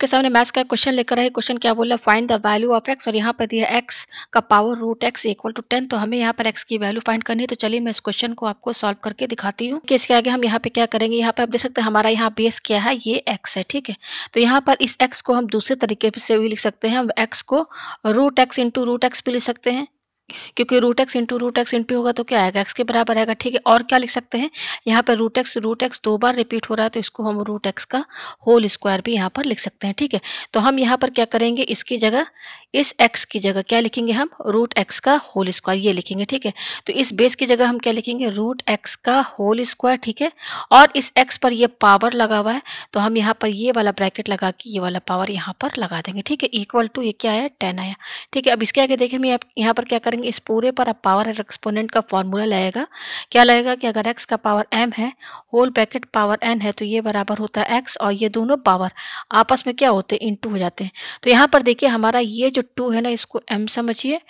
आपके सामने मैथ्स का क्वेश्चन लेकर आए क्वेश्चन क्या बोला find the value of X और यहाँ पर दिया एक्स का power root X equal to ten तो हमें यहाँ पर एक्स की वैल्यू फाइंड करनी है तो चलिए मैं इस क्वेश्चन को आपको सॉल्व करके दिखाती हूँ कि इसके आगे हम यहाँ पे क्या करेंगे यहाँ पे आप देख सकते हैं हमारा यहाँ बेस क्या है ये एक्स है ठीक है तो यहाँ पर इस एक्स को हम दूसरे तरीके से भी लिख सकते हैं हम एक्स को root X into root X भी लिख सकते हैं क्योंकि root X into root X into होगा तो क्या आएगा एक्स के बराबर आएगा ठीक है और क्या लिख सकते हैं यहाँ पर रूट एक्स रूट एक्स दो बार रिपीट हो रहा है तो इसको हम रूट एक्स का होल स्क्वायर भी यहाँ पर लिख सकते हैं ठीक है तो हम यहाँ पर क्या करेंगे इसकी जगह इस एक्स की जगह क्या लिखेंगे हम रूट एक्स का होल स्क्वायर ये लिखेंगे ठीक है तो इस बेस की जगह हम क्या लिखेंगे रूट एक्स का होल स्क्वायर ठीक है और इस एक्स पर ये पावर लगा हुआ है तो हम यहाँ पर ये वाला ब्रैकेट लगा के ये वाला पावर यहाँ पर लगा देंगे ठीक है इक्वल टू ये क्या है टेन आया ठीक है अब इसके आगे देखें हम यहाँ पर क्या करेंगे करेंगे इस पूरे पर आप पावर एंड एक्सपोनेंट का फॉर्मूला लाएगा क्या लगेगा कि अगर एक्स का पावर एम है होल ब्रैकेट पावर एन है तो ये बराबर होता है एक्स और ये दोनों पावर आपस में क्या होते हैं इन हो जाते हैं तो यहाँ पर देखिए हमारा ये जो टू है ना इसको एम समझिए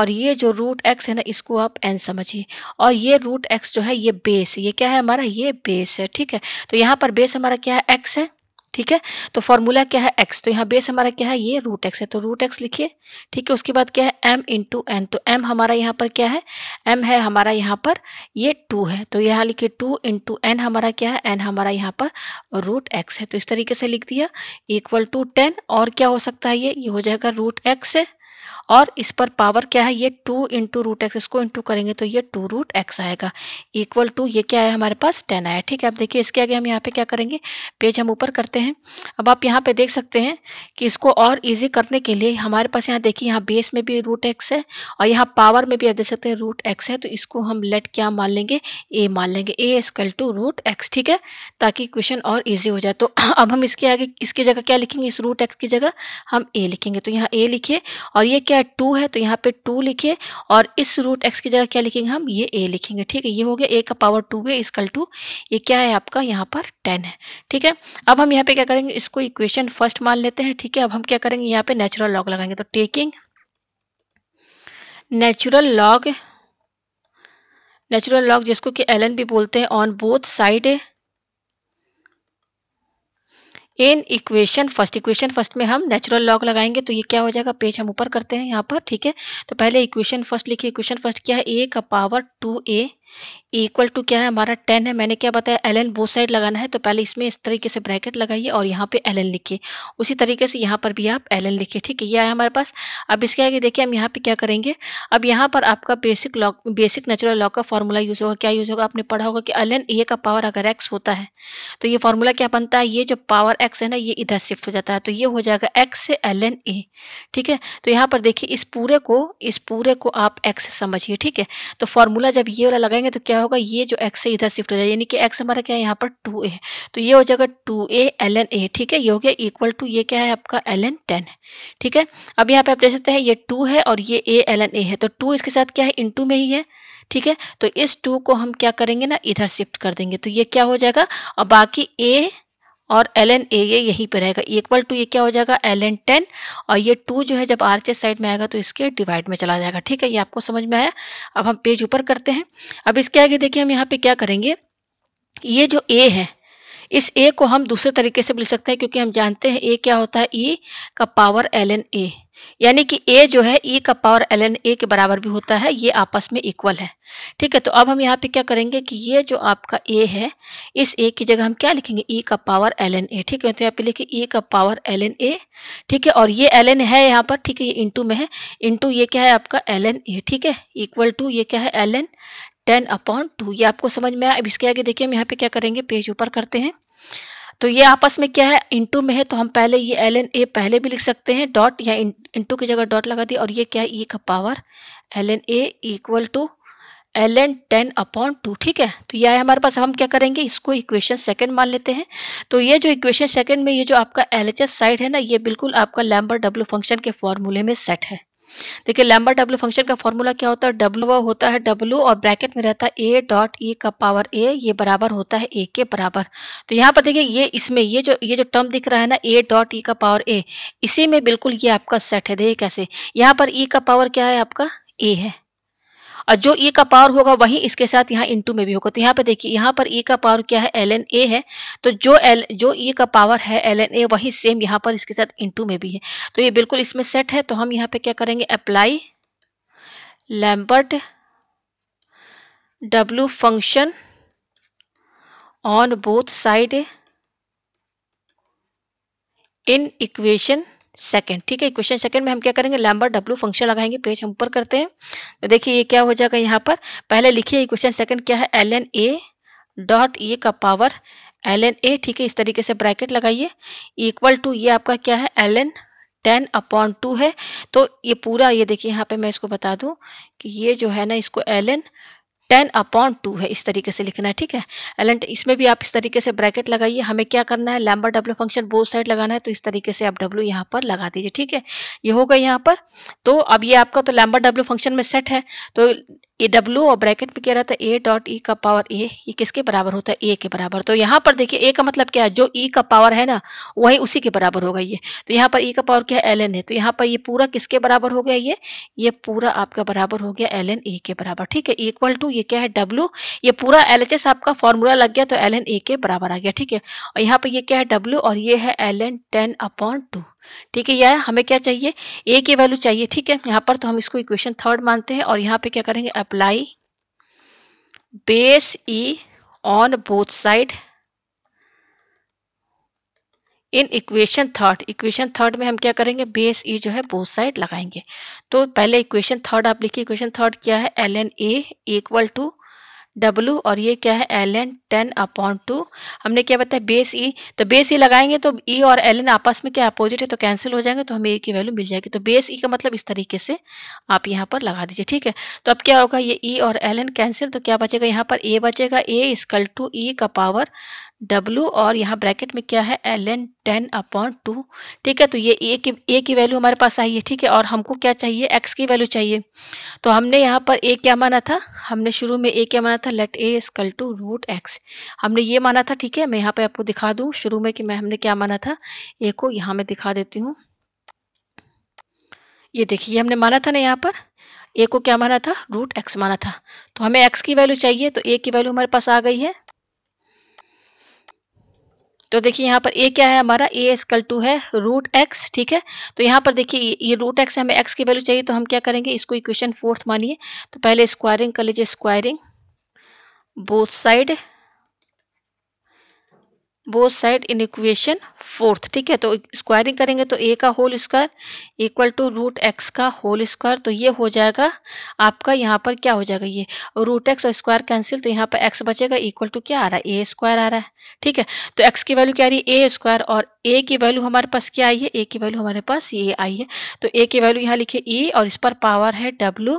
और ये जो रूट एक्स है ना इसको आप एन समझिए और ये रूट एक्स जो है ये बेस ये क्या है हमारा ये बेस है ठीक है तो यहाँ पर बेस हमारा क्या है एक्स है ठीक है तो फॉर्मूला क्या है एक्स तो यहाँ बेस हमारा क्या है ये रूट एक्स है तो रूट एक्स लिखिए ठीक है उसके बाद क्या है एम इंटू एन तो एम हमारा यहाँ पर क्या है एम है हमारा यहाँ पर ये टू है तो यहाँ लिखिए टू इंटू एन हमारा क्या है एन हमारा यहाँ पर रूट एक्स है तो इस तरीके से लिख दिया इक्वल टू टेन और क्या हो सकता है ये ये हो जाएगा रूट एक्स है और इस पर पावर क्या है ये टू इंटू रूट एक्स इसको इंटू करेंगे तो ये टू रूट एक्स आएगा इक्वल टू ये क्या है हमारे पास टेन आया ठीक है अब देखिए इसके आगे हम यहाँ पे क्या करेंगे पेज हम ऊपर करते हैं अब आप यहाँ पे देख सकते हैं कि इसको और इजी करने के लिए हमारे पास यहाँ देखिए यहाँ बेस में भी रूट एक्स है और यहाँ पावर में भी आप देख सकते हैं रूट एक्स है तो इसको हम लेट क्या मान लेंगे ए मान लेंगे A equal to root X ठीक है ताकि क्वेश्चन और ईजी हो जाए तो अब हम इसके आगे इसकी जगह क्या लिखेंगे इस रूट एक्स की जगह हम ए लिखेंगे तो यहाँ ए लिखिए और ये ये क्या टू है तो यहाँ पे टू लिखिए और इस रूट एक्स की जगह क्या लिखेंगे हम ये ए लिखेंगे ठीक है ये हो गया ए का पावर टू है इसकल टू ये क्या है आपका यहाँ पर टेन है ठीक है अब हम यहाँ पे क्या करेंगे इसको इक्वेशन फर्स्ट मान लेते हैं ठीक है अब हम क्या करेंगे यहाँ पे नेचुरल लॉग लगाएंगे तो taking natural log natural log जिसको कि एल भी बोलते हैं on both side in equation first equation first में हम नेचुरल लॉग लगाएंगे तो ये क्या हो जाएगा पेज हम ऊपर करते हैं यहाँ पर ठीक है तो पहले इक्वेशन फर्स्ट लिखिए इक्वेशन फर्स्ट क्या है ए का power two A equal to क्या है हमारा टेन है मैंने क्या बताया एल एन बोथ साइड लगाना है तो पहले इसमें इस तरीके से ब्रैकेट लगाइए और यहाँ पे एल एन लिखिए उसी तरीके से यहाँ पर भी आप एल एन लिखिए ठीक है ये आया हमारे पास अब इसके आगे देखिए हम यहाँ पे क्या करेंगे अब यहाँ पर आपका basic log basic natural log का फॉर्मूला यूज़ होगा क्या यूज़ होगा आपने पढ़ा होगा कि एल एन ए का पावर अगर एक्स होता है तो ये फॉर्मूला क्या बनता है ये जो पावर एक्स है ना ये इधर शिफ्ट हो जाता है तो ये हो जाएगा एक्स से एल एन ए ठीक है तो यहाँ पर देखिए इस पूरे को इस पूरे को आप एक्स समझिए ठीक है तो फॉर्मूला जब ये वाला लगाए करेंगे तो क्या होगा ये जो एक्स है इधर शिफ्ट हो जाएगा यानी कि एक्स हमारा क्या है यहाँ पर टू ए तो ये हो जाएगा two A L N A ठीक है ये हो गया इक्वल टू ये क्या है आपका एल एन टेन ठीक है अब यहाँ पे आप देख सकते हैं ये टू है और ये ए एल एन ए है तो टू इसके साथ क्या है इंटू में ही है ठीक है तो इस टू को हम क्या करेंगे ना इधर शिफ्ट कर देंगे तो ये क्या हो जाएगा और बाकी ए और एल एन ए ये यहीं पर रहेगा इक्वल e टू ये क्या हो जाएगा एल एन टेन और ये टू जो है जब आर एच साइड में आएगा तो इसके डिवाइड में चला जाएगा ठीक है ये आपको समझ में आया अब हम पेज ऊपर करते हैं अब इसके आगे देखिए हम यहाँ पे क्या करेंगे ये जो ए है इस ए को हम दूसरे तरीके से लिख सकते हैं क्योंकि हम जानते हैं ए क्या होता है ई e का पावर एल एन ए यानी कि ए जो है ई e का पावर एल एन ए के बराबर भी होता है ये आपस में इक्वल है ठीक है तो अब हम यहाँ पे क्या करेंगे कि ये जो आपका ए है इस ए की जगह हम क्या लिखेंगे ई e का पावर एल एन ए ठीक है तो यहाँ पे लिखे ई का पावर एल एन ए ठीक है और ये एल एन है यहाँ पर ठीक है ये इंटू में है इंटू ये क्या है आपका एल एन ए ठीक है इक्वल टू ये क्या है L N ten upon two ये आपको समझ में आया अब इसके आगे देखिए हम यहाँ पे क्या करेंगे पेज ऊपर करते हैं तो ये आपस में क्या है इंटू में है तो हम पहले ये एल एन ए पहले भी लिख सकते हैं डॉट या इंटू की जगह डॉट लगा दी और ये क्या है ई e का power L N A equal to L N ten upon two ठीक है तो यह है हमारे पास हम क्या करेंगे इसको इक्वेशन सेकंड मान लेते हैं तो ये जो इक्वेशन सेकंड में ये जो आपका एल एच एस साइड है ना ये बिल्कुल आपका लैम्बर डब्ल्यू फंक्शन के फॉर्मूले में सेट है देखिए लैम्बा डब्ल्यू फंक्शन का फॉर्मूला क्या होता है डब्ल्यू होता है डब्ल्यू और ब्रैकेट में रहता है ए डॉट ई का पावर ए ये बराबर होता है ए के बराबर तो यहाँ पर देखिए ये इसमें ये जो ये जो टर्म दिख रहा है ना ए डॉट ई का पावर ए इसी में बिल्कुल ये आपका सेट है देखिए कैसे यहाँ पर ई का पावर क्या है आपका ए है और जो ई e का पावर होगा वही इसके साथ यहाँ इंटू में भी होगा तो यहाँ पे देखिए यहाँ पर ई e का पावर क्या है एल एन ए है तो जो एल जो ई e का पावर है एल एन ए वही सेम यहाँ पर इसके साथ इंटू में भी है तो ये बिल्कुल इसमें सेट है तो हम यहाँ पे क्या करेंगे apply Lambert W function on both side in equation second ठीक है क्वेश्चन सेकंड में हम क्या करेंगे लैम्बर डब्ल्यू फंक्शन लगाएंगे पेज हम ऊपर करते हैं तो देखिए ये क्या हो जाएगा यहाँ पर पहले लिखिए क्वेश्चन सेकंड क्या है L N A dot A का पावर एल एन ए ठीक है इस तरीके से ब्रैकेट लगाइए इक्वल टू ये आपका क्या है L N ten upon two है तो ये पूरा ये देखिए यहाँ पे मैं इसको बता दूँ कि ये जो है ना इसको L N ten upon two है इस तरीके से लिखना है ठीक है एलेंट इसमें भी आप इस तरीके से ब्रैकेट लगाइए हमें क्या करना है Lambert W function both side लगाना है तो इस तरीके से आप डब्ल्यू यहाँ पर लगा दीजिए ठीक है ये होगा यहाँ पर तो अब ये आपका तो लैम्बर डब्ल्यू फंक्शन में सेट है तो ये डब्ल्यू और ब्रैकेट में क्या रहता है ए डॉट ई का पावर ए ये किसके बराबर होता है ए के बराबर तो यहाँ पर देखिए ए का मतलब क्या है जो ई e का पावर है ना वही उसी के बराबर होगा ये तो यहाँ पर ई e का पावर क्या है एल एन है तो यहाँ पर ये पूरा किसके बराबर हो गया ये ये पूरा आपका बराबर हो गया एल एन ए के बराबर ठीक है इक्वल टू ये क्या है डब्ल्यू ये पूरा एल एच एस आपका फॉर्मूला लग गया तो एल एन ए के बराबर आ गया ठीक है और यहाँ पर ये क्या है डब्ल्यू और ये है L N ten upon two ठीक है यह हमें क्या चाहिए ए की वैल्यू चाहिए ठीक है यहाँ पर तो हम इसको इक्वेशन थर्ड मानते हैं और यहाँ पे क्या करेंगे apply base E on both side in equation third equation third में हम क्या करेंगे बेस ई e जो है बोथ साइड लगाएंगे तो पहले इक्वेशन थर्ड आप लिखिए इक्वेशन थर्ड क्या है L N A equal to W और ये क्या है L N ten upon two हमने क्या बताया बेस ई e. तो बेस ई e लगाएंगे तो ई e और एल एन आपस में क्या अपोजिट है तो कैंसिल हो जाएंगे तो हमें ए की वैल्यू मिल जाएगी तो बेस ई का मतलब इस तरीके से आप यहाँ पर लगा दीजिए ठीक है तो अब क्या होगा ये ई और एल एन कैंसिल तो क्या बचेगा यहाँ पर ए बचेगा ए स्कल टू ई का पावर डब्ल्यू और यहाँ ब्रैकेट में क्या है L N ten upon two ठीक है तो ये ए की ए की वैल्यू हमारे पास आई है ठीक है और हमको क्या चाहिए एक्स की वैल्यू चाहिए तो हमने यहाँ पर ए क्या माना था हमने शुरू में ए क्या माना था let A equal to root X हमने ये माना था ठीक है मैं यहाँ पर आपको दिखा दूँ शुरू में कि मैं हमने क्या माना था ए को यहाँ मैं दिखा देती हूँ ये देखिए हमने माना था ना यहाँ पर ए को क्या माना था रूट एक्स माना था तो हमें एक्स की वैल्यू चाहिए तो ए की वैल्यू हमारे पास आ गई है तो देखिए यहाँ पर ए क्या है हमारा ए स्कल टू है रूट एक्स ठीक है तो यहाँ पर देखिए ये रूट एक्स हमें एक्स की वैल्यू चाहिए तो हम क्या करेंगे इसको इक्वेशन फोर्थ मानिए तो पहले स्क्वायरिंग कर लीजिए squaring both side both side in equation fourth ठीक है तो स्क्वायरिंग करेंगे तो ए का whole square equal to root X का होल स्क्वायर तो ये हो जाएगा आपका यहाँ पर क्या हो जाएगा ये रूट एक्स और स्क्वायर कैंसिल तो यहाँ पर एक्स बचेगा इक्वल टू क्या आ रहा है ए स्क्वायर आ रहा है ठीक है तो एक्स की वैल्यू क्या आ रही है ए स्क्वायर और ए की वैल्यू हमारे पास क्या आई है ए की वैल्यू हमारे पास ये आई है तो ए की वैल्यू यहाँ लिखे ई e और इस पर पावर है डब्ल्यू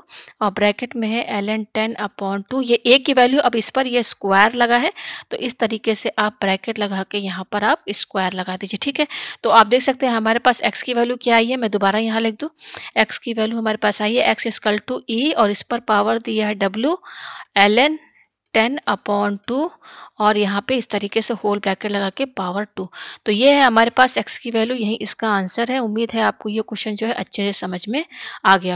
और ब्रैकेट में है L N ten upon two ये ए की वैल्यू अब इस पर ये स्क्वायर लगा है तो इस तरीके से आप ब्रैकेट लगा के यहाँ पर आप स्क्वायर लगा दीजिए ठीक है तो आप देख सकते हैं हमारे पास एक्स की वैल्यू क्या आई है मैं दोबारा यहाँ लिख दूँ एक्स की वैल्यू हमारे पास आई है एक्स स्कल टू ई और इस पर पावर दिया है W L N ten upon two और यहाँ पे इस तरीके से होल ब्रैकेट लगा के पावर टू तो ये है हमारे पास एक्स की वैल्यू यही इसका आंसर है उम्मीद है आपको ये क्वेश्चन जो है अच्छे से समझ में आ गया